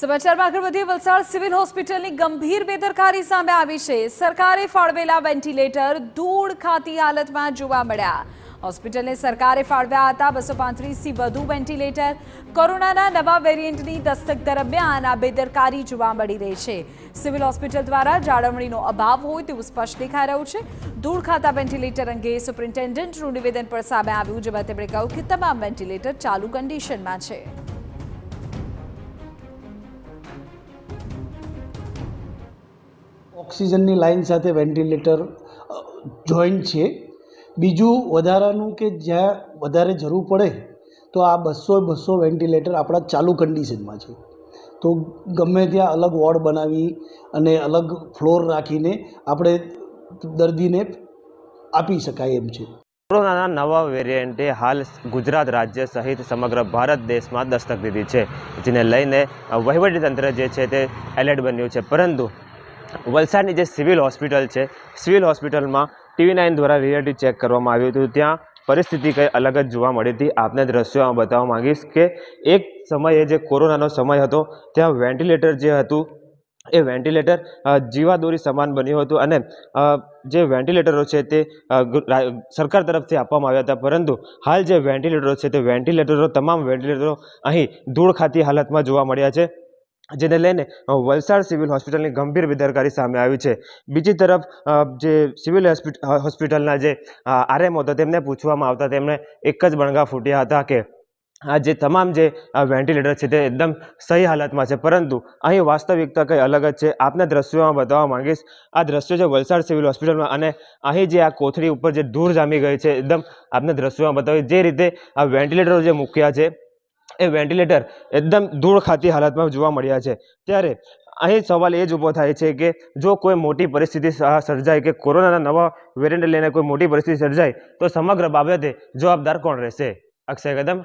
સમાચારમાં આગળ વધીએ વલસાડ સિવિલ હોસ્પિટલની ગંભીર બેદરકારી સામે આવી છે સરકારે ફાળવેલા વેન્ટિલેટર ધૂળ ખાતી હાલતમાં જોવા મળ્યા હોસ્પિટલને સરકારે ફાળવ્યા હતા બસો પાંત્રીસથી વધુ વેન્ટિલેટર કોરોનાના નવા વેરિયન્ટની દસ્તક દરમિયાન આ બેદરકારી જોવા મળી રહી છે સિવિલ હોસ્પિટલ દ્વારા જાળવણીનો અભાવ હોય તેવું સ્પષ્ટ દેખાઈ રહ્યું છે ધૂળ ખાતા વેન્ટિલેટર અંગે સુપ્રિન્ટેન્ડન્ટનું નિવેદન પણ સામે આવ્યું જેમાં તેમણે કહ્યું કે તમામ વેન્ટિલેટર ચાલુ કન્ડિશનમાં છે ઓક્સિજનની લાઇન સાથે વેન્ટિલેટર જોઈન્ટ છે બીજું વધારાનું કે જ્યાં વધારે જરૂર પડે તો આ બસો બસો વેન્ટિલેટર આપણા ચાલુ કન્ડિશનમાં છે તો ગમે ત્યાં અલગ વોર્ડ બનાવી અને અલગ ફ્લોર રાખીને આપણે દર્દીને આપી શકાય એમ છે કોરોનાના નવા વેરિયન્ટે હાલ ગુજરાત રાજ્ય સહિત સમગ્ર ભારત દેશમાં દસ્તક દીધી છે જેને લઈને વહીવટીતંત્ર જે છે તે એલર્ટ બન્યું છે પરંતુ વલસાડની જે સિવિલ હોસ્પિટલ છે સિવિલ હોસ્પિટલમાં ટીવી નાઇન દ્વારા રિયાલિટી ચેક કરવામાં આવ્યું હતું ત્યાં પરિસ્થિતિ કંઈ અલગ જ જોવા મળી હતી આપને દ્રશ્યો બતાવવા માગીશ કે એક સમયે જે કોરોનાનો સમય હતો ત્યાં વેન્ટિલેટર જે હતું એ વેન્ટિલેટર જીવાદોરી સમાન બન્યું હતું અને જે વેન્ટિલેટરો છે તે સરકાર તરફથી આપવામાં આવ્યા હતા પરંતુ હાલ જે વેન્ટિલેટરો છે તે વેન્ટિલેટરો તમામ વેન્ટિલેટરો અહીં ધૂળ ખાતી હાલતમાં જોવા મળ્યા છે જેને લઈને વલસાડ સિવિલ હોસ્પિટલની ગંભીર બેદરકારી સામે આવી છે બીજી તરફ જે સિવિલ હોસ્પિટલના જે આરએમ હતા તેમને પૂછવામાં આવતા તેમણે એક જ બણગા ફૂટ્યા હતા કે આ જે તમામ જે વેન્ટિલેટર છે તે એકદમ સહી હાલતમાં છે પરંતુ અહીં વાસ્તવિકતા કંઈ અલગ જ છે આપને દ્રશ્યોમાં બતાવવા માંગીશ આ દ્રશ્યો છે વલસાડ સિવિલ હોસ્પિટલમાં અને અહીં જે આ કોથળી ઉપર જે ધૂળ જામી ગઈ છે એકદમ આપને દ્રશ્યોમાં બતાવી જે રીતે આ વેન્ટિલેટરો જે મૂક્યા છે એ વેન્ટિલેટર એકદમ ધૂળ ખાતી હાલતમાં જોવા મળ્યા છે ત્યારે અહીં સવાલ એ જ ઊભો થાય છે કે જો કોઈ મોટી પરિસ્થિતિ સર્જાય કે કોરોનાના નવા વેરિયન્ટ લઈને કોઈ મોટી પરિસ્થિતિ સર્જાય તો સમગ્ર બાબતે જવાબદાર કોણ રહેશે અક્ષય કદમ